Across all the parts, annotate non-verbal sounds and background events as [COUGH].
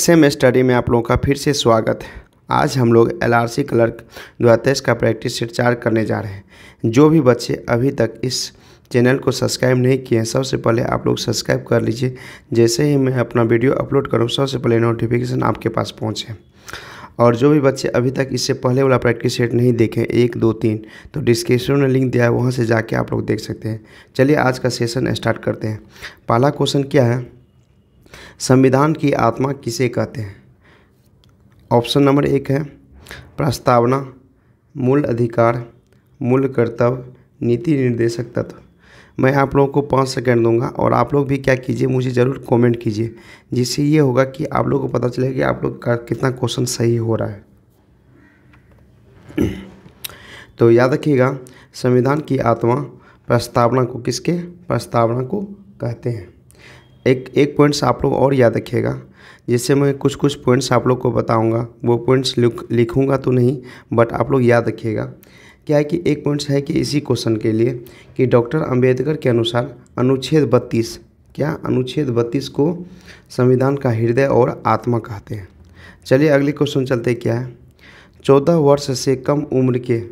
same study में आप लोगों का फिर से स्वागत है आज हम लोग एल आर सी क्लर्क दो हज़ार तेईस का प्रैक्टिस सेट चार करने जा रहे हैं जो भी बच्चे अभी तक इस चैनल को सब्सक्राइब नहीं किए हैं सबसे पहले आप लोग सब्सक्राइब कर लीजिए जैसे ही मैं अपना वीडियो अपलोड करूँ सबसे पहले नोटिफिकेशन आपके पास पहुँचे और जो भी बच्चे अभी तक इससे पहले वाला प्रैक्टिस सेट नहीं देखें एक दो तीन तो डिस्क्रिप्शन में लिंक दिया है वहाँ से जाके आप लोग देख सकते हैं चलिए आज का सेशन स्टार्ट करते हैं पहला क्वेश्चन क्या है संविधान की आत्मा किसे कहते हैं ऑप्शन नंबर एक है प्रस्तावना मूल अधिकार मूल कर्तव्य नीति निर्देशक तत्व मैं आप लोगों को पाँच सेकंड दूंगा और आप लोग भी क्या कीजिए मुझे ज़रूर कमेंट कीजिए जिससे ये होगा कि आप लोगों को पता चलेगा कि आप लोग का कितना क्वेश्चन सही हो रहा है [CLEARS THROAT] तो याद रखिएगा संविधान की आत्मा प्रस्तावना को किसके प्रस्तावना को कहते हैं एक एक पॉइंट्स आप लोग और याद रखिएगा जिससे मैं कुछ कुछ पॉइंट्स आप लोग को बताऊंगा वो पॉइंट्स लिखूंगा तो नहीं बट आप लोग याद रखिएगा क्या है कि एक पॉइंट्स है कि इसी क्वेश्चन के लिए कि डॉक्टर अंबेडकर के अनुसार अनुच्छेद बत्तीस क्या अनुच्छेद बत्तीस को संविधान का हृदय और आत्मा कहते हैं चलिए अगले क्वेश्चन चलते क्या है चौदह वर्ष से कम उम्र के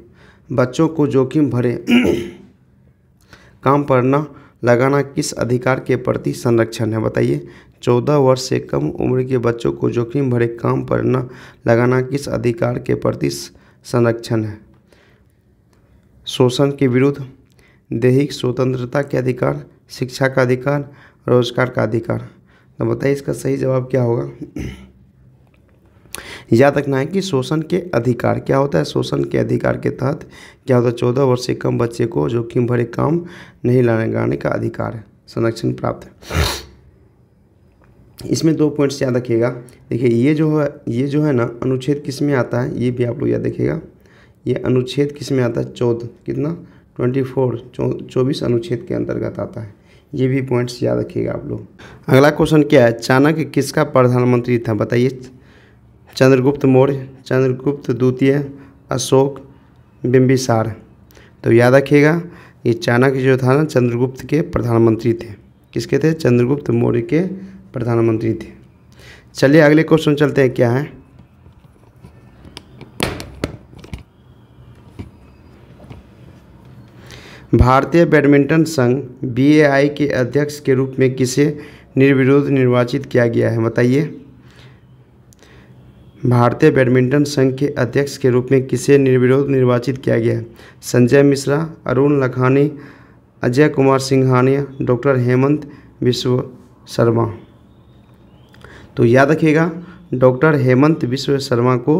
बच्चों को जोखिम भरे [CLEARS THROAT] काम पड़ना लगाना किस अधिकार के प्रति संरक्षण है बताइए चौदह वर्ष से कम उम्र के बच्चों को जोखिम भरे काम पर न लगाना किस अधिकार के प्रति संरक्षण है शोषण के विरुद्ध दैहिक स्वतंत्रता के अधिकार शिक्षा का अधिकार रोजगार का अधिकार तो बताइए इसका सही जवाब क्या होगा याद रखना है कि शोषण के अधिकार क्या होता है शोषण के अधिकार के तहत क्या होता है चौदह वर्ष से कम बच्चे को जोखिम भरे काम नहीं लगाने का अधिकार है संरक्षण प्राप्त है इसमें दो पॉइंट्स याद रखिएगा देखिए ये जो है ये जो है ना अनुच्छेद किस में आता है ये भी आप लोग याद रखिएगा ये अनुच्छेद किस में आता है चौदह कितना ट्वेंटी फोर चौबीस अनुच्छेद के अंतर्गत आता है ये भी पॉइंट्स याद रखिएगा आप लोग अगला क्वेश्चन क्या है चाणक्य किसका प्रधानमंत्री था बताइए चंद्रगुप्त मौर्य चंद्रगुप्त द्वितीय अशोक बिम्बिसार तो याद रखिएगा ये चाणक्य जो था ना चंद्रगुप्त के प्रधानमंत्री थे किसके थे चंद्रगुप्त मौर्य के प्रधानमंत्री थे चलिए अगले क्वेश्चन चलते हैं क्या है भारतीय बैडमिंटन संघ बीएआई के अध्यक्ष के रूप में किसे निर्विरोध निर्वाचित किया गया है बताइए भारतीय बैडमिंटन संघ के अध्यक्ष के रूप में किसे निर्विरोध निर्वाचित किया गया संजय मिश्रा अरुण लखानी अजय कुमार सिंघानिया डॉक्टर हेमंत विश्व शर्मा तो याद रखिएगा डॉक्टर हेमंत विश्व शर्मा को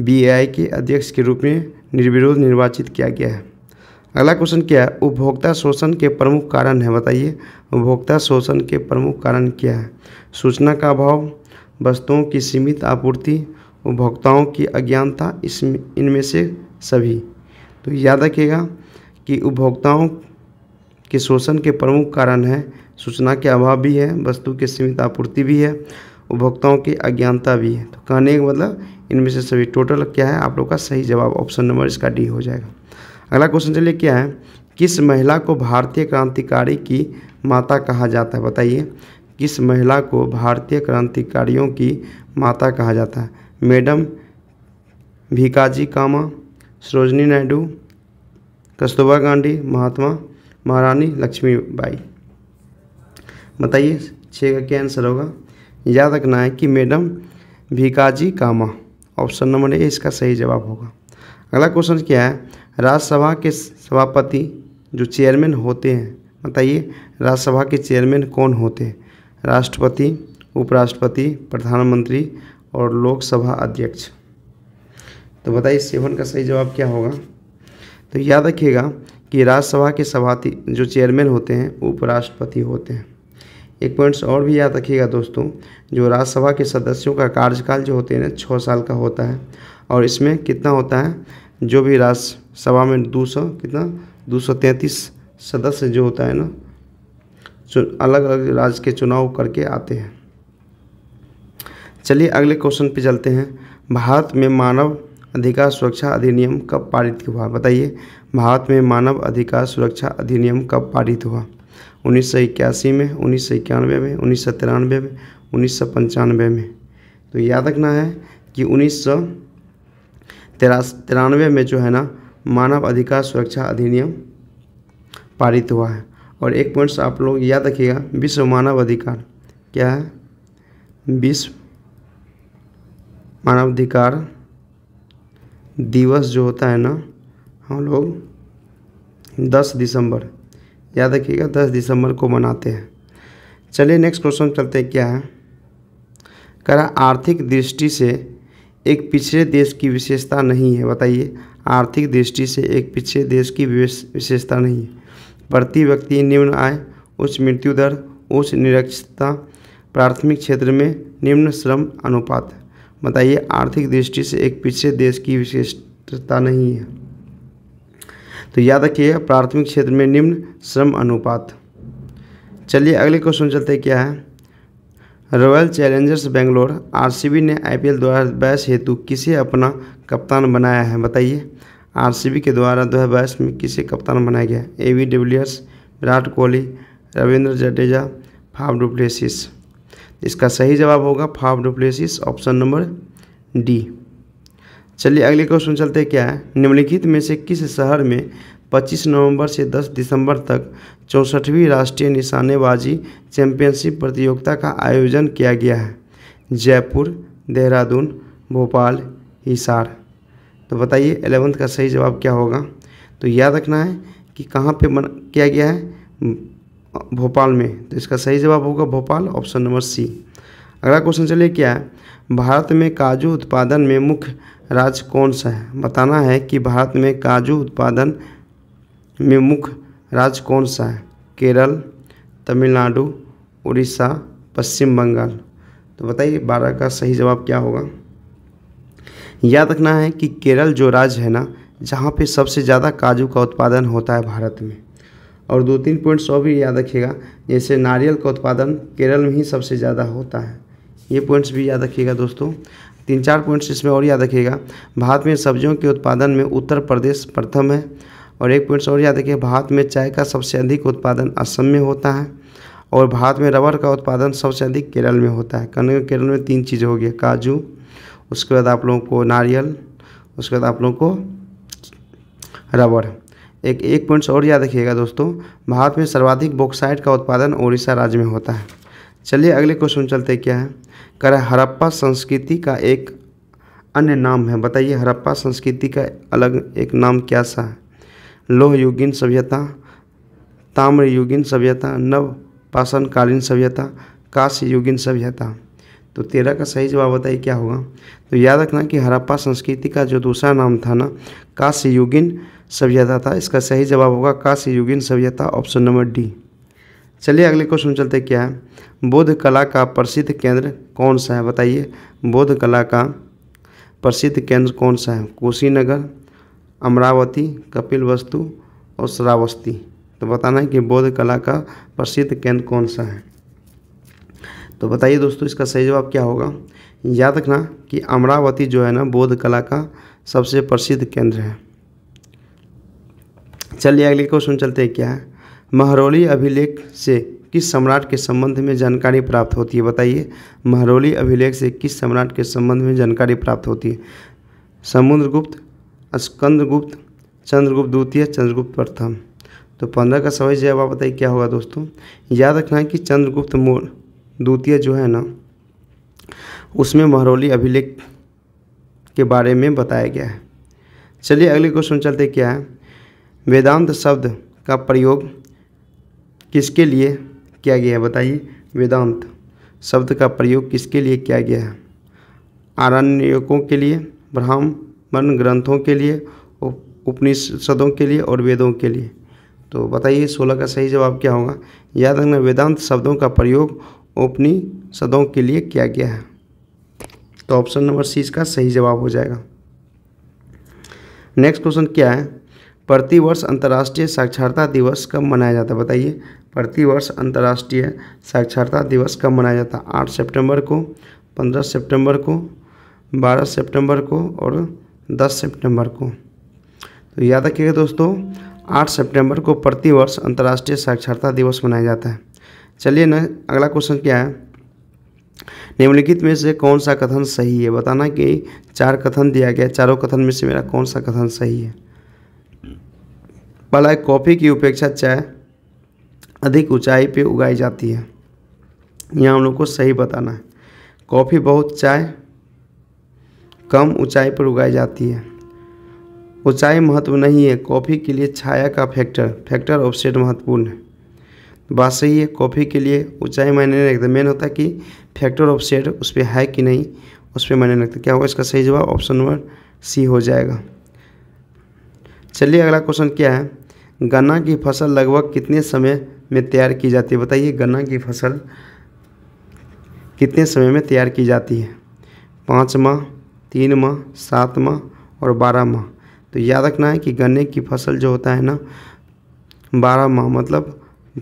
बी के अध्यक्ष के रूप में निर्विरोध निर्वाचित किया गया है अगला क्वेश्चन क्या है उपभोक्ता शोषण के प्रमुख कारण है बताइए उपभोक्ता शोषण के प्रमुख कारण क्या है सूचना का अभाव वस्तुओं की सीमित आपूर्ति उपभोक्ताओं की अज्ञानता इसमें इनमें से सभी तो याद रखिएगा कि उपभोक्ताओं के शोषण के प्रमुख कारण हैं सूचना के अभाव भी है वस्तु के सीमित आपूर्ति भी है उपभोक्ताओं की अज्ञानता भी है तो कहने का मतलब इनमें से सभी टोटल क्या है आप लोग का सही जवाब ऑप्शन नंबर इसका डी हो जाएगा अगला क्वेश्चन चलिए क्या है किस महिला को भारतीय क्रांतिकारी की माता कहा जाता है बताइए इस महिला को भारतीय क्रांतिकारियों की माता कहा जाता है मैडम भिकाजी कामा सरोजनी नायडू कस्तूरबा गांधी महात्मा महारानी लक्ष्मीबाई बताइए छः का क्या आंसर होगा याद रखना है कि madam Bhikaji Cama option number A इसका सही जवाब होगा अगला क्वेश्चन क्या है राज्यसभा के सभापति जो चेयरमैन होते हैं बताइए राज्यसभा के चेयरमैन कौन होते हैं राष्ट्रपति उपराष्ट्रपति प्रधानमंत्री और लोकसभा अध्यक्ष तो बताइए सेवन का सही जवाब क्या होगा तो याद रखिएगा कि राज्यसभा के सभापति जो चेयरमैन होते हैं उपराष्ट्रपति होते हैं एक पॉइंट्स और भी याद रखिएगा दोस्तों जो राज्यसभा के सदस्यों का कार्यकाल जो होते हैं ना छः साल का होता है और इसमें कितना होता है जो भी राज्यसभा में दो सौ कितना दो सौ तैंतीस सदस्य जो होता है ना अलग अलग राज्य के चुनाव करके आते हैं चलिए अगले क्वेश्चन पे चलते हैं भारत में मानव अधिकार सुरक्षा अधिनियम कब पारित हुआ बताइए भारत में मानव अधिकार सुरक्षा अधिनियम कब पारित हुआ उन्नीस में उन्नीस में उन्नीस में उन्नीस में तो याद रखना है कि उन्नीस सौ तिरानवे में जो है ना मानव अधिकार सुरक्षा अधिनियम पारित हुआ है और एक पॉइंट्स आप लोग याद रखिएगा विश्व मानव अधिकार क्या है विश्व मानवाधिकार दिवस जो होता है ना हम लोग दस दिसंबर याद रखिएगा दस दिसंबर को मनाते हैं चलिए नेक्स्ट क्वेश्चन चलते हैं क्या है करा आर्थिक दृष्टि से एक पिछड़े देश की विशेषता नहीं है बताइए आर्थिक दृष्टि से एक पिछड़े देश की विशेषता नहीं है प्रति व्यक्ति निम्न आय उच्च मृत्यु दर उच्च निरक्षता प्राथमिक क्षेत्र में निम्न श्रम अनुपात बताइए आर्थिक दृष्टि से एक पिछड़े देश की विशेषता नहीं है तो याद रखिए प्राथमिक क्षेत्र में निम्न श्रम अनुपात चलिए अगले क्वेश्चन चलते क्या है रॉयल चैलेंजर्स बेंगलोर आरसीबी ने आईपीएल 2022 हेतु किसे अपना कप्तान बनाया है बताइए आरसीबी के द्वारा दो हज़ार में किसे कप्तान बनाया गया A B de Villiers Virat Kohli Ravindra Jadeja Faf du Plessis इसका सही जवाब होगा फाव डुप्लेसिस ऑप्शन नंबर डी चलिए अगले क्वेश्चन चलते क्या है निम्नलिखित में से किस शहर में 25 नवंबर से 10 दिसंबर तक चौंसठवीं राष्ट्रीय निशानेबाजी चैंपियनशिप प्रतियोगिता का आयोजन किया गया है जयपुर देहरादून भोपाल हिसार तो बताइए एलेवंथ का सही जवाब क्या होगा तो याद रखना है कि कहाँ पे मन किया गया है भोपाल में तो इसका सही जवाब होगा भोपाल ऑप्शन नंबर सी अगला क्वेश्चन चलिए क्या है भारत में काजू उत्पादन में मुख्य राज्य कौन सा है बताना है कि भारत में काजू उत्पादन में मुख्य राज्य कौन सा है केरल तमिलनाडु उड़ीसा पश्चिम बंगाल तो बताइए बारह का सही जवाब क्या होगा याद रखना है कि केरल जो राज्य है ना जहाँ पे सबसे ज़्यादा काजू का उत्पादन होता है भारत में और दो तीन पॉइंट्स और भी याद रखिएगा जैसे नारियल का उत्पादन केरल में ही सबसे ज़्यादा होता है ये पॉइंट्स भी याद रखिएगा दोस्तों तीन चार पॉइंट्स इसमें और याद रखिएगा भारत में सब्जियों के उत्पादन में उत्तर प्रदेश प्रथम है और एक पॉइंट्स और याद रखिए भारत में चाय का सबसे अधिक उत्पादन असम में होता है और भारत में रबर का उत्पादन सबसे अधिक केरल में होता है कहने केरल में तीन चीज़ हो गया काजू उसके बाद आप लोगों को नारियल उसके बाद आप लोगों को रबड़ एक एक पॉइंट्स और याद रखिएगा दोस्तों भारत में सर्वाधिक बॉक्साइड का उत्पादन ओडिशा राज्य में होता है चलिए अगले क्वेश्चन चलते क्या है कर हड़प्पा संस्कृति का एक अन्य नाम है बताइए हड़प्पा संस्कृति का अलग एक नाम क्या सा है लोह युगीन सभ्यता ताम्र युगीन सभ्यता नव पाषाणकालीन सभ्यता काश्य युगीन सभ्यता तो तेरह का सही जवाब बताइए क्या होगा तो याद रखना कि हरप्पा संस्कृति का जो दूसरा नाम था ना काश्य युगिन सभ्यता था इसका सही जवाब होगा काशी युगिन सभ्यता ऑप्शन नंबर डी चलिए अगले क्वेश्चन चलते क्या है बौद्ध कला का प्रसिद्ध केंद्र कौन सा है बताइए बौद्ध कला का प्रसिद्ध केंद्र कौन सा है कुशीनगर अमरावती कपिल वस्तु और श्रावस्ती तो बताना है कि बौद्ध कला का प्रसिद्ध केंद्र कौन सा है तो बताइए दोस्तों इसका सही जवाब क्या होगा याद रखना कि अमरावती जो है ना बौद्ध कला का सबसे प्रसिद्ध केंद्र है चलिए अगले क्वेश्चन चलते हैं क्या है महरौली अभिलेख से किस सम्राट के संबंध में जानकारी प्राप्त होती है बताइए महरौली अभिलेख से किस सम्राट के संबंध में जानकारी प्राप्त होती है समुद्रगुप्त स्कंदगुप्त चंद्रगुप्त द्वितीय चंद्रगुप्त प्रथम तो पंद्रह का सवाल जवाब बताइए क्या होगा दोस्तों याद रखना कि चंद्रगुप्त मौर्य द्वितीय जो है ना उसमें महरौली अभिलेख के बारे में बताया गया है चलिए अगले क्वेश्चन चलते क्या है वेदांत शब्द का प्रयोग किसके लिए किया गया है बताइए वेदांत शब्द का प्रयोग किसके लिए किया गया है आरण्यकों के लिए ब्राह्मण ग्रंथों के लिए उपनिषदों के लिए और वेदों के लिए तो बताइए सोलह का सही जवाब क्या होगा याद रखना वेदांत शब्दों का प्रयोग सदों के लिए किया गया है तो ऑप्शन नंबर सी इसका सही जवाब हो जाएगा नेक्स्ट क्वेश्चन क्या है प्रतिवर्ष अंतर्राष्ट्रीय साक्षरता दिवस कब मनाया जाता है बताइए प्रतिवर्ष अंतर्राष्ट्रीय साक्षरता दिवस कब मनाया जाता है आठ सेप्टेम्बर को पंद्रह सेप्टेम्बर को बारह सेप्टेम्बर को और दस सेप्टेम्बर को तो याद रखिएगा दोस्तों आठ सितंबर को प्रतिवर्ष अंतर्राष्ट्रीय साक्षरता दिवस मनाया जाता है चलिए न अगला क्वेश्चन क्या है निम्नलिखित में से कौन सा कथन सही है बताना कि चार कथन दिया गया चारों कथन में से मेरा कौन सा कथन सही है पहला कॉफ़ी की उपेक्षा चाय अधिक ऊंचाई पे उगाई जाती है यहाँ हम लोग को सही बताना है कॉफ़ी बहुत चाय कम ऊंचाई पर उगाई जाती है ऊंचाई महत्व नहीं है कॉफ़ी के लिए छाया का फैक्टर फैक्टर ऑफसेट महत्वपूर्ण है बात सही है कॉफ़ी के लिए ऊंचाई मायने नहीं रखता मेन होता है कि फैक्टर ऑफ सेट उस पर है कि नहीं उस पर मायने रखता क्या होगा इसका सही जवाब ऑप्शन नंबर सी हो जाएगा चलिए अगला क्वेश्चन क्या है गन्ना की फसल लगभग कितने समय में तैयार की जाती है बताइए गन्ना की फसल कितने समय में तैयार की जाती है पाँच माह तीन माह सात माह और बारह माह तो याद रखना है कि गन्ने की फसल जो होता है ना बारह माह मतलब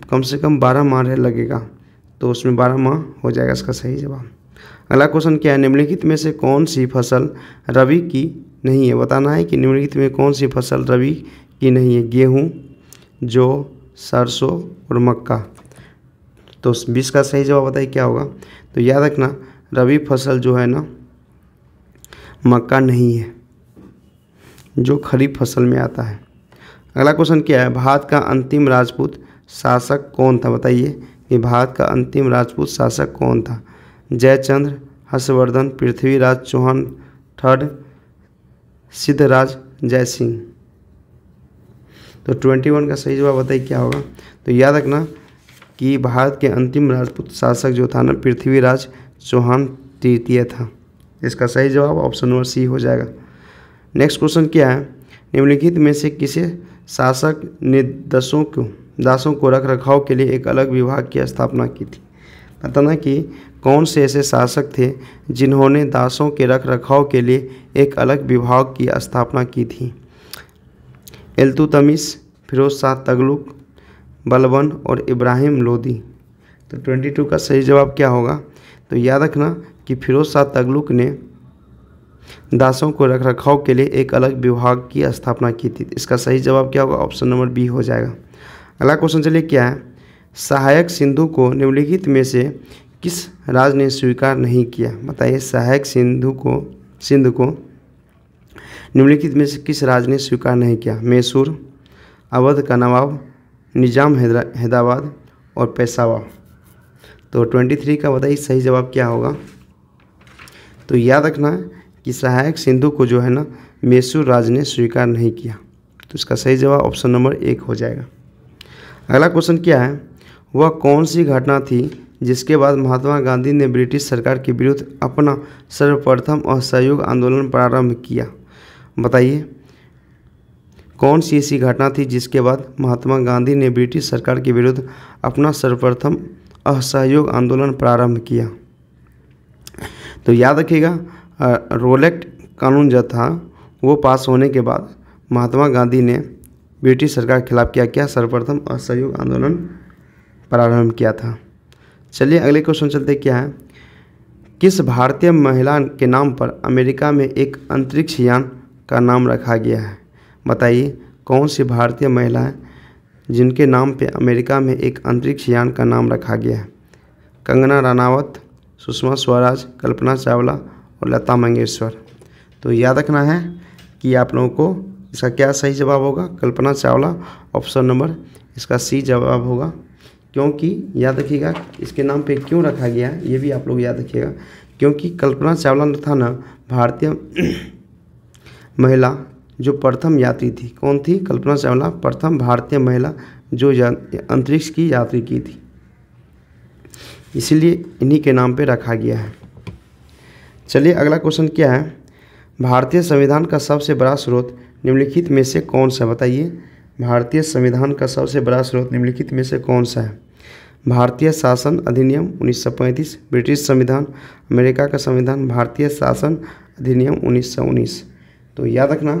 कम से कम बारह माह लगेगा तो उसमें बारह माह हो जाएगा इसका सही जवाब अगला क्वेश्चन क्या है निम्नलिखित में से कौन सी फसल रबी की नहीं है बताना है कि निम्नलिखित में कौन सी फसल रबी की नहीं है गेहूँ जौ सरसों और मक्का तो बीस का सही जवाब बताइए क्या होगा तो याद रखना रबी फसल जो है ना मक्का नहीं है जो खरीफ फसल में आता है अगला क्वेश्चन क्या है भारत का अंतिम राजपूत शासक कौन था बताइए कि भारत का अंतिम राजपूत शासक कौन था जयचंद्र हर्षवर्धन पृथ्वीराज चौहान थर्ड सिद्धराज जय सिंह तो ट्वेंटी वन का सही जवाब बताइए क्या होगा तो याद रखना कि भारत के अंतिम राजपूत शासक जो था ना पृथ्वीराज चौहान तृतीय था इसका सही जवाब ऑप्शन नंबर सी हो जाएगा नेक्स्ट क्वेश्चन क्या है निम्नलिखित में से किसे शासक निर्देशों को दासों को रख रखाव के लिए एक अलग विभाग की स्थापना की थी बताना कि कौन से ऐसे शासक थे जिन्होंने दासों के रख रखाव के लिए एक अलग विभाग की स्थापना की थी एल्तुतमिस फिरोज शाह तगलुक बलबन और इब्राहिम लोदी तो 22 का सही जवाब क्या होगा तो याद रखना कि फिरोज शाह तगलुक ने दासों को रख रखाव के लिए एक अलग विभाग की स्थापना की थी इसका सही जवाब क्या होगा ऑप्शन नंबर बी हो जाएगा अगला क्वेश्चन चलिए क्या है सहायक सिंधु को निम्नलिखित में से किस राज ने स्वीकार नहीं किया बताइए सहायक सिंधु को सिंधु को निम्नलिखित में से किस राज ने स्वीकार नहीं किया मैसूर अवध का नवाब निज़ाम हैदरा हैदराबाद और पेशावा तो ट्वेंटी थ्री का बताइए सही जवाब क्या होगा तो याद रखना कि सहायक सिंधु को जो है ना मैसूर राज ने स्वीकार नहीं किया तो इसका सही जवाब ऑप्शन नंबर एक हो जाएगा अगला क्वेश्चन क्या है वह कौन सी घटना थी जिसके बाद महात्मा गांधी ने ब्रिटिश सरकार के विरुद्ध अपना सर्वप्रथम असहयोग आंदोलन प्रारंभ किया बताइए कौन सी ऐसी घटना थी जिसके बाद महात्मा गांधी ने ब्रिटिश सरकार के विरुद्ध अपना सर्वप्रथम असहयोग आंदोलन प्रारंभ किया तो याद रखिएगा रोलेक्ट कानून जो था वो पास होने के बाद महात्मा गांधी ने ब्रिटिश सरकार के खिलाफ किया क्या सर्वप्रथम असहयोग आंदोलन प्रारंभ किया था चलिए अगले क्वेश्चन चलते क्या है किस भारतीय महिला के नाम पर अमेरिका में एक अंतरिक्ष यान का नाम रखा गया है बताइए कौन सी भारतीय महिला है जिनके नाम पे अमेरिका में एक अंतरिक्ष यान का नाम रखा गया है कंगना रानावत सुषमा स्वराज कल्पना चावला और लता मंगेशकर तो याद रखना है कि आप लोगों को इसका क्या सही जवाब होगा कल्पना चावला ऑप्शन नंबर इसका सी जवाब होगा क्योंकि याद रखिएगा इसके नाम पे क्यों रखा गया है ये भी आप लोग याद रखिएगा क्योंकि कल्पना चावला था ना भारतीय [CLEARS THROAT] महिला जो प्रथम यात्री थी कौन थी कल्पना चावला प्रथम भारतीय महिला जो अंतरिक्ष की यात्री की थी इसलिए इन्हीं के नाम पे रखा गया है चलिए अगला क्वेश्चन क्या है भारतीय संविधान का सबसे बड़ा स्रोत निम्नलिखित में से कौन सा बताइए भारतीय संविधान का सबसे बड़ा स्रोत निम्नलिखित में से कौन सा है भारतीय शासन अधिनियम 1935 ब्रिटिश संविधान अमेरिका का संविधान भारतीय शासन अधिनियम 1919 तो याद रखना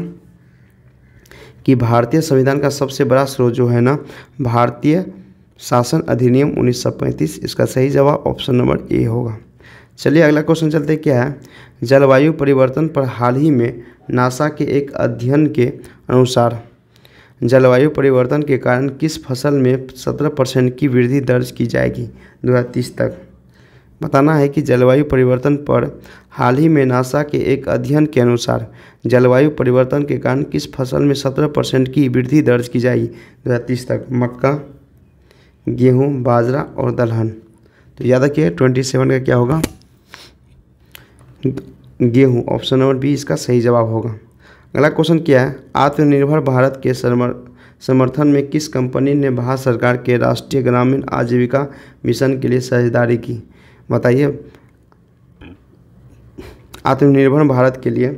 कि भारतीय संविधान का सबसे बड़ा स्रोत जो है ना भारतीय शासन अधिनियम 1935 इसका सही जवाब ऑप्शन नंबर ए होगा चलिए अगला क्वेश्चन चलते क्या है जलवायु परिवर्तन पर हाल ही में नासा के एक अध्ययन के अनुसार जलवायु परिवर्तन के कारण किस फसल में सत्रह परसेंट की वृद्धि दर्ज की जाएगी दो हज़ार तीस तक बताना है कि जलवायु परिवर्तन पर हाल ही में नासा के एक अध्ययन के अनुसार जलवायु परिवर्तन के कारण किस फसल में सत्रह परसेंट की वृद्धि दर्ज की जाएगी दो हज़ार तीस तक मक्का गेहूँ बाजरा और दलहन तो याद रखिए ट्वेंटी सेवन का क्या होगा गेहूँ ऑप्शन नंबर बी इसका सही जवाब होगा अगला क्वेश्चन क्या है आत्मनिर्भर भारत के समर समर्थन में किस कंपनी ने भारत सरकार के राष्ट्रीय ग्रामीण आजीविका मिशन के लिए साझेदारी की बताइए आत्मनिर्भर भारत के लिए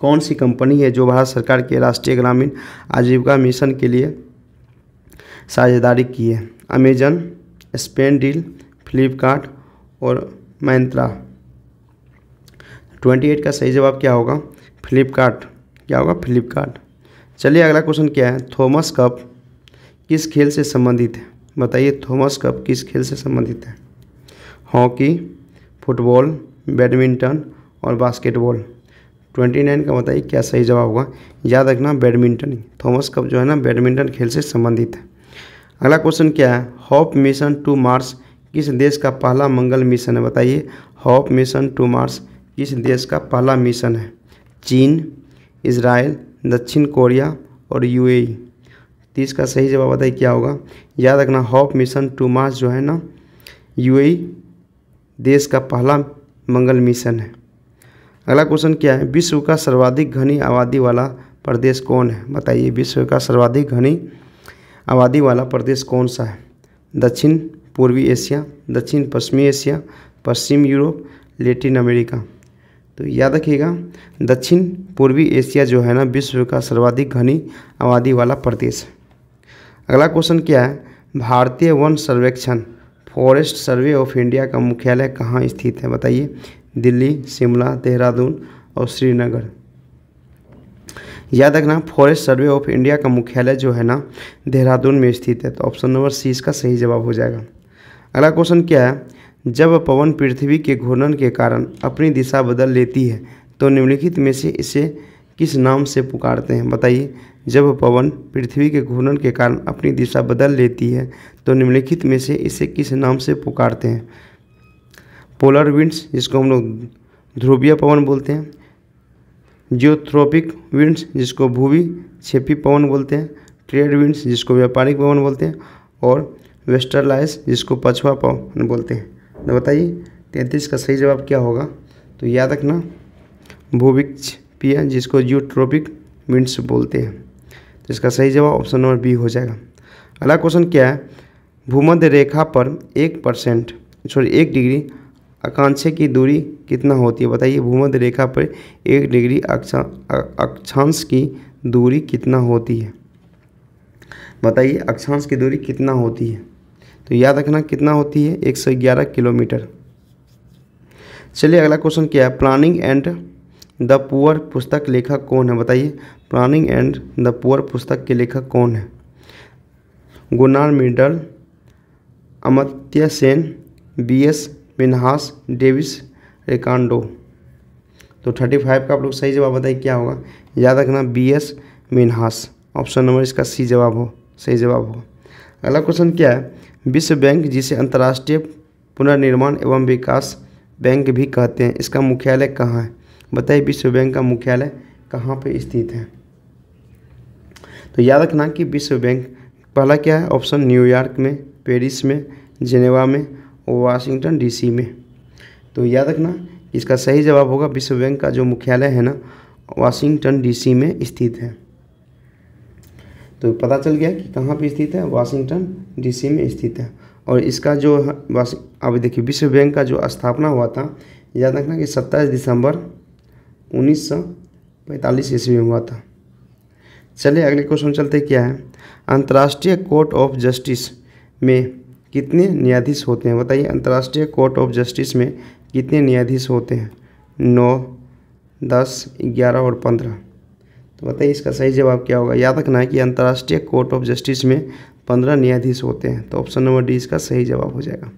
कौन सी कंपनी है जो भारत सरकार के राष्ट्रीय ग्रामीण आजीविका मिशन के लिए साझेदारी की है अमेजन स्पेन डील फ्लिपकार्ट और मैंत्रा ट्वेंटी एट का सही जवाब क्या होगा फ्लिपकार्ट क्या होगा फ्लिपकार्ट चलिए अगला क्वेश्चन क्या है थॉमस कप किस खेल से संबंधित है बताइए थॉमस कप किस खेल से संबंधित है हॉकी फुटबॉल बैडमिंटन और बास्केटबॉल ट्वेंटी नाइन का बताइए क्या सही जवाब होगा याद रखना बैडमिंटन थॉमस कप जो है ना बैडमिंटन खेल से संबंधित है अगला क्वेश्चन क्या है हॉप मिशन टू मार्स किस देश का पहला मंगल मिशन है बताइए हॉप मिशन टू मार्स इस देश का पहला मिशन है चीन इसराइल दक्षिण कोरिया और यूएई तीस का सही जवाब बताइए क्या होगा याद रखना हॉप मिशन टू मार्स जो है ना यूएई देश का पहला मंगल मिशन है अगला क्वेश्चन क्या है विश्व का सर्वाधिक घनी आबादी वाला प्रदेश कौन है बताइए विश्व का सर्वाधिक घनी आबादी वाला प्रदेश कौन सा है दक्षिण पूर्वी एशिया दक्षिण पश्चिमी एशिया पश्चिम यूरोप लेटिन अमेरिका तो याद रखिएगा दक्षिण पूर्वी एशिया जो है ना विश्व का सर्वाधिक घनी आबादी वाला प्रदेश है अगला क्वेश्चन क्या है भारतीय वन सर्वेक्षण फॉरेस्ट सर्वे ऑफ इंडिया का मुख्यालय कहाँ स्थित है बताइए दिल्ली शिमला देहरादून और श्रीनगर याद रखना फॉरेस्ट सर्वे ऑफ इंडिया का मुख्यालय जो है ना देहरादून में स्थित है तो ऑप्शन नंबर सी इसका सही जवाब हो जाएगा अगला क्वेश्चन क्या है जब पवन पृथ्वी के घूर्णन के कारण अपनी दिशा बदल लेती है तो निम्नलिखित में से इसे किस नाम से पुकारते हैं बताइए जब पवन पृथ्वी के घूर्णन के कारण अपनी दिशा बदल लेती है तो निम्नलिखित में से इसे किस नाम से पुकारते हैं पोलर विंड्स जिसको हम लोग ध्रुवीय पवन बोलते हैं जियोथ्रोपिक विंड्स जिसको भूवि छेपी पवन बोलते हैं ट्रेड विंड्स जिसको व्यापारिक पवन बोलते हैं और वेस्टरलाइज जिसको पछुआ पवन बोलते हैं बताइए तैंतीस का सही जवाब क्या होगा तो याद रखना भूविक्ष पिया जिसको जियोट्रोपिक मिंट्स बोलते हैं तो इसका सही जवाब ऑप्शन नंबर बी हो जाएगा अगला क्वेश्चन क्या है भूमध्य रेखा पर एक परसेंट सॉरी एक डिग्री आकांक्षा की दूरी कितना होती है बताइए भूमध्य रेखा पर एक डिग्री अक्षांश की दूरी कितना होती है बताइए अक्षांश की दूरी कितना होती है तो याद रखना कितना होती है एक सौ ग्यारह किलोमीटर चलिए अगला क्वेश्चन क्या है प्लानिंग एंड द पुअर पुस्तक लेखक कौन है बताइए प्लानिंग एंड द पुअर पुस्तक के लेखक कौन है Gunnar Myrdal Amartya Sen B S Minhas Davis Ricardo तो थर्टी फाइव का आप लोग सही जवाब बताइए क्या होगा याद रखना B S Minhas option number इसका सी जवाब हो सही जवाब हो अगला क्वेश्चन क्या है विश्व बैंक जिसे अंतर्राष्ट्रीय पुनर्निर्माण एवं विकास बैंक भी कहते हैं इसका मुख्यालय कहाँ है बताइए विश्व बैंक का मुख्यालय कहाँ पर स्थित है तो याद रखना कि विश्व बैंक पहला क्या है ऑप्शन न्यूयॉर्क में पेरिस में जेनेवा में वाशिंगटन डीसी में तो याद रखना इसका सही जवाब होगा विश्व बैंक का जो मुख्यालय है ना वाशिंगटन डीसी में स्थित है तो पता चल गया कि कहाँ पे स्थित है वाशिंगटन डीसी में स्थित है और इसका जो अब देखिए विश्व बैंक का जो स्थापना हुआ था याद रखना कि सत्ताईस दिसंबर उन्नीस सौ पैंतालीस ईस्वी में हुआ था चलिए अगले क्वेश्चन चलते क्या है अंतर्राष्ट्रीय कोर्ट ऑफ जस्टिस में कितने न्यायाधीश होते हैं बताइए अंतर्राष्ट्रीय कोर्ट ऑफ जस्टिस में कितने न्यायाधीश होते हैं नौ दस ग्यारह और पंद्रह तो बताइए इसका सही जवाब क्या होगा याद रखना है कि अंतर्राष्ट्रीय कोर्ट ऑफ जस्टिस में पंद्रह न्यायाधीश होते हैं तो ऑप्शन नंबर डी इसका सही जवाब हो जाएगा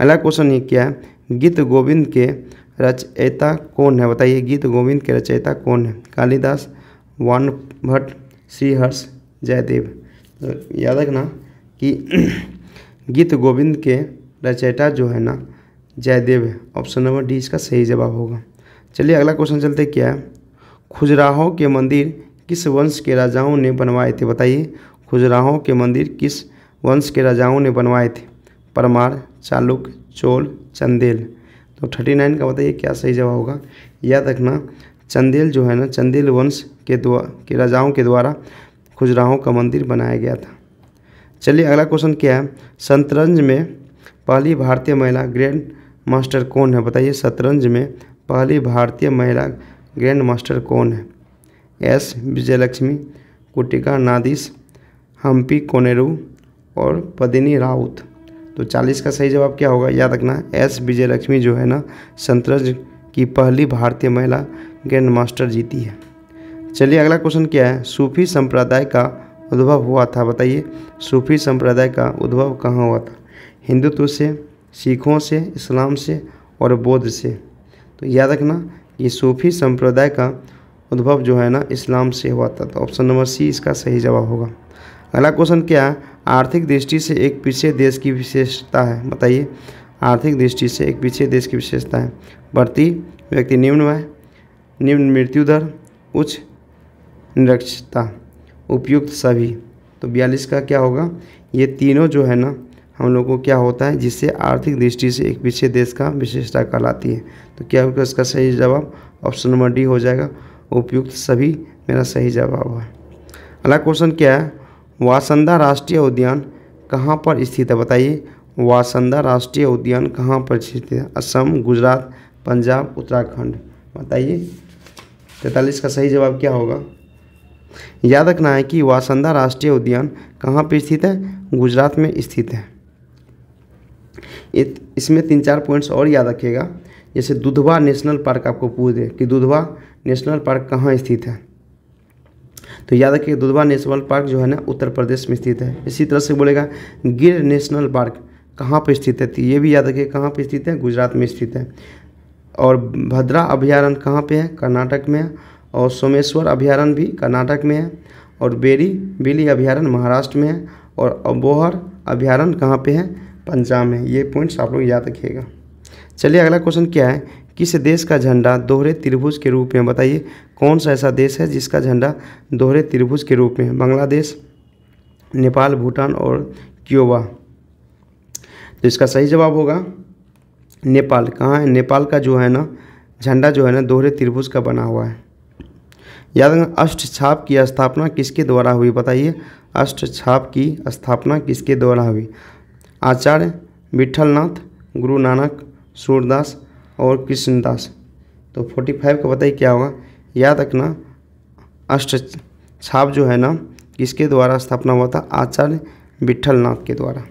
अगला क्वेश्चन ये क्या है गीत गोविंद के रचयिता कौन है बताइए गीत गोविंद के रचयिता कौन है कालिदास वान भट्ट श्रीहर्ष जयदेव तो याद रखना कि [CLEARS THROAT] गीत गोविंद के रचयिता जो है ना जयदेव है ऑप्शन नंबर डी इसका सही जवाब होगा चलिए अगला क्वेश्चन चलते क्या है खुजराहों के मंदिर किस वंश के राजाओं ने बनवाए थे बताइए खुजराहों के मंदिर किस वंश के राजाओं ने बनवाए थे परमार चालुक चोल चंदेल तो थर्टी नाइन का बताइए क्या सही जवाब होगा याद रखना चंदेल जो है ना चंदेल वंश के द्वारा के राजाओं के द्वारा खुजराहों का मंदिर बनाया गया था चलिए अगला क्वेश्चन क्या है शतरंज में पहली भारतीय महिला ग्रैंड मास्टर कौन है बताइए शतरंज में पहली भारतीय महिला ग्रैंड मास्टर कौन है एस विजयलक्ष्मी कुटिका नादिस हम्पी कोनेरू और पदिनी राउत तो 40 का सही जवाब क्या होगा याद रखना एस विजयलक्ष्मी जो है ना संतरज की पहली भारतीय महिला ग्रैंड मास्टर जीती है चलिए अगला क्वेश्चन क्या है सूफी संप्रदाय का उद्भव हुआ था बताइए सूफी संप्रदाय का उद्भव कहाँ हुआ था हिंदुत्व से सिखों से इस्लाम से और बौद्ध से तो याद रखना ये सूफी संप्रदाय का उद्भव जो है ना इस्लाम से हुआ था तो ऑप्शन नंबर सी इसका सही जवाब होगा अगला क्वेश्चन क्या है आर्थिक दृष्टि से एक पीछे देश की विशेषता है बताइए आर्थिक दृष्टि से एक पीछे देश की विशेषता है बढ़ती व्यक्ति निम्न है निम्न मृत्यु दर उच्च निरक्षता उपयुक्त सभी तो बयालीस का क्या होगा ये तीनों जो है ना हम लोग को क्या होता है जिससे आर्थिक दृष्टि से एक पीछे देश का विशेषता कहलाती है तो क्या होगा इसका सही जवाब ऑप्शन नंबर डी हो जाएगा उपयुक्त सभी मेरा सही जवाब है अगला क्वेश्चन क्या है वासंदा राष्ट्रीय उद्यान कहाँ पर स्थित है बताइए वासंदा राष्ट्रीय उद्यान कहाँ पर स्थित है असम गुजरात पंजाब उत्तराखंड बताइए तैतालीस का सही जवाब क्या होगा याद रखना है कि वासंदा राष्ट्रीय उद्यान कहाँ पर स्थित है गुजरात में स्थित है इसमें तीन चार पॉइंट्स और याद रखिएगा जैसे दुधवा नेशनल पार्क आपको पूछ दे कि दुधवा नेशनल पार्क कहाँ स्थित है तो याद रखिए दुधवा नेशनल पार्क जो है ना उत्तर प्रदेश में स्थित है इसी तरह से बोलेगा गिर नेशनल पार्क कहाँ पर स्थित है तो ये भी याद रखिए कहाँ पर स्थित है गुजरात में स्थित है और भद्रा अभ्यारण्य कहाँ पे है कर्नाटक में है और सोमेश्वर अभ्यारण्य भी कर्नाटक में है और बेरी बिली अभ्यारण्य महाराष्ट्र में है और अबोहर अभ्यारण्य कहाँ पे है पंजाब में ये पॉइंट्स आप लोग याद रखिएगा चलिए अगला क्वेश्चन क्या है किस देश का झंडा दोहरे त्रिभुज के रूप में बताइए कौन सा ऐसा देश है जिसका झंडा दोहरे त्रिभुज के रूप में बांग्लादेश नेपाल भूटान और क्यूबा तो इसका सही जवाब होगा नेपाल कहाँ है नेपाल का जो है ना झंडा जो है ना दोहरे त्रिभुज का बना हुआ है याद रखना अष्ट छाप की स्थापना किसके द्वारा हुई बताइए अष्ट छाप की स्थापना किसके द्वारा हुई आचार्य विठलनाथ गुरु नानक सूरदास और कृष्णदास तो फोर्टी फाइव का बताइए क्या होगा याद रखना अष्ट छाप जो है ना किसके द्वारा स्थापना हुआ था आचार्य विठलनाथ के द्वारा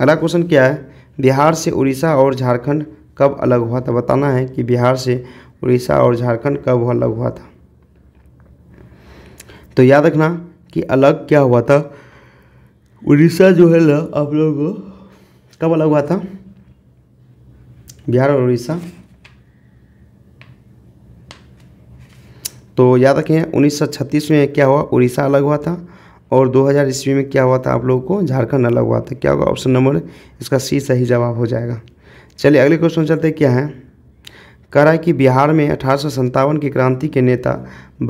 अगला क्वेश्चन क्या है बिहार से उड़ीसा और झारखंड कब अलग हुआ था बताना है कि बिहार से उड़ीसा और झारखंड कब अलग हुआ था तो याद रखना कि अलग क्या हुआ था उड़ीसा जो है ना आप लोग कब अलग हुआ था बिहार और उड़ीसा तो याद रखें उन्नीस में क्या हुआ उड़ीसा अलग हुआ था और 2000 ईस्वी में क्या हुआ था आप लोगों को झारखंड अलग हुआ था क्या होगा ऑप्शन नंबर इसका सी सही जवाब हो जाएगा चलिए अगले क्वेश्चन चलते क्या है कह रहा है कि बिहार में अठारह की क्रांति के नेता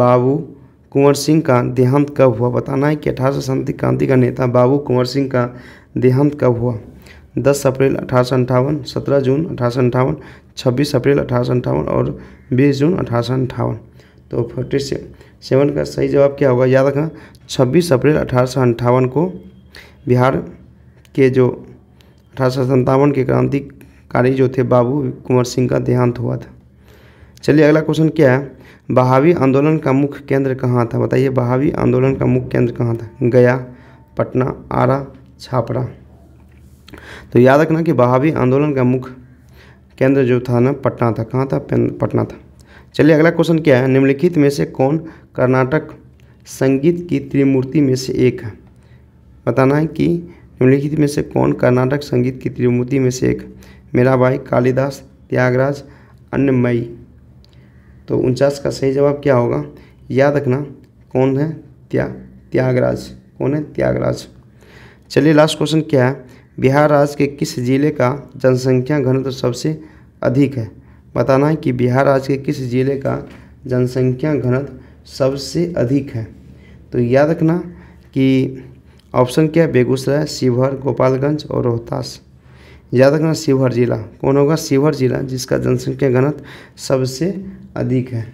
बाबू कुंवर सिंह का देहांत कब हुआ बताना है कि अठारह सौ क्रांति का नेता बाबू कुंवर सिंह का देहांत कब हुआ दस अप्रैल अठारह सौ अंठावन सत्रह जून अठारह सौ अंठावन छब्बीस अप्रैल अठारह सौ अंठावन और बीस जून अठारह सौ अंठावन तो फोर्टी से सेवन का सही जवाब क्या होगा याद रखना छब्बीस अप्रैल अठारह सौ अंठावन को बिहार के जो अठारह सौ संतावन के क्रांतिकारी जो थे बाबू कुंवर सिंह का देहांत हुआ था चलिए अगला क्वेश्चन क्या है बहावी आंदोलन का मुख्य केंद्र कहाँ था बताइए बहावी आंदोलन का मुख्य केंद्र कहाँ था गया पटना आरा छापरा तो याद रखना कि बहावी आंदोलन का मुख्य केंद्र जो था ना पटना था कहाँ था पटना था चलिए अगला क्वेश्चन क्या है निम्नलिखित में से कौन कर्नाटक संगीत की त्रिमूर्ति में से एक है बताना है कि निम्नलिखित में से कौन कर्नाटक संगीत की त्रिमूर्ति में से एक मेरा भाई कालिदास त्यागराज अन्नमयी तो उनचास का सही जवाब क्या होगा याद रखना कौन है त्या त्यागराज कौन है त्यागराज चलिए लास्ट क्वेश्चन क्या है बिहार राज्य के किस जिले का जनसंख्या घनत्व सबसे अधिक है बताना है कि बिहार राज्य के किस जिले का जनसंख्या घनत्व सबसे अधिक है तो याद रखना कि ऑप्शन क्या है बेगूसराय शिवहर गोपालगंज और रोहतास याद रखना शिवहर जिला कौन होगा शिवहर जिला जिसका जनसंख्या घनत्व सबसे अधिक है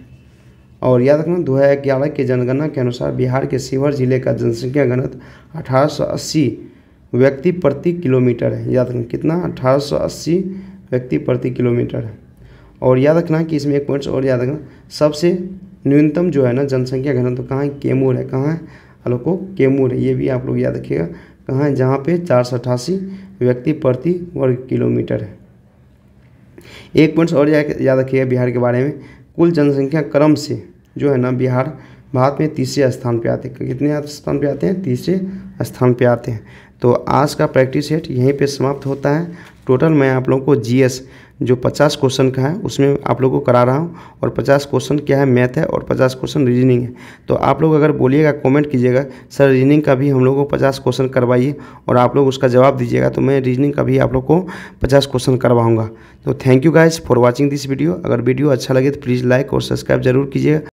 और याद रखना दो हज़ार ग्यारह की जनगणना के अनुसार बिहार के शिवहर जिले का जनसंख्या घनत अठारह व्यक्ति प्रति किलोमीटर है याद रखना कितना अठारह व्यक्ति प्रति किलोमीटर है और याद रखना कि इसमें एक पॉइंट्स और याद रखना सबसे न्यूनतम जो है ना जनसंख्या घनत्व तो कहाँ है केमूर है कहाँ है अलोको केमूर है ये भी आप लोग याद रखिएगा कहाँ है जहाँ पे चार व्यक्ति प्रति वर्ग किलोमीटर है एक पॉइंट्स और याद रखिएगा बिहार के बारे में कुल जनसंख्या क्रम से जो है ना बिहार भारत में तीसरे स्थान पर आते हैं कितने स्थान पर आते हैं तीसरे स्थान पर आते हैं तो आज का प्रैक्टिस सेट यहीं पे समाप्त होता है टोटल मैं आप लोगों को जीएस जो पचास क्वेश्चन का है उसमें आप लोगों को करा रहा हूँ और पचास क्वेश्चन क्या है मैथ है और पचास क्वेश्चन रीजनिंग है तो आप लोग अगर बोलिएगा कमेंट कीजिएगा सर रीजनिंग का भी हम लोग को पचास क्वेश्चन करवाइए और आप लोग उसका जवाब दीजिएगा तो मैं रीजनिंग का भी आप लोग को पचास क्वेश्चन करवाऊँगा तो thank you guys for watching this video अगर वीडियो अच्छा लगे तो प्लीज़ लाइक और सब्सक्राइब जरूर कीजिएगा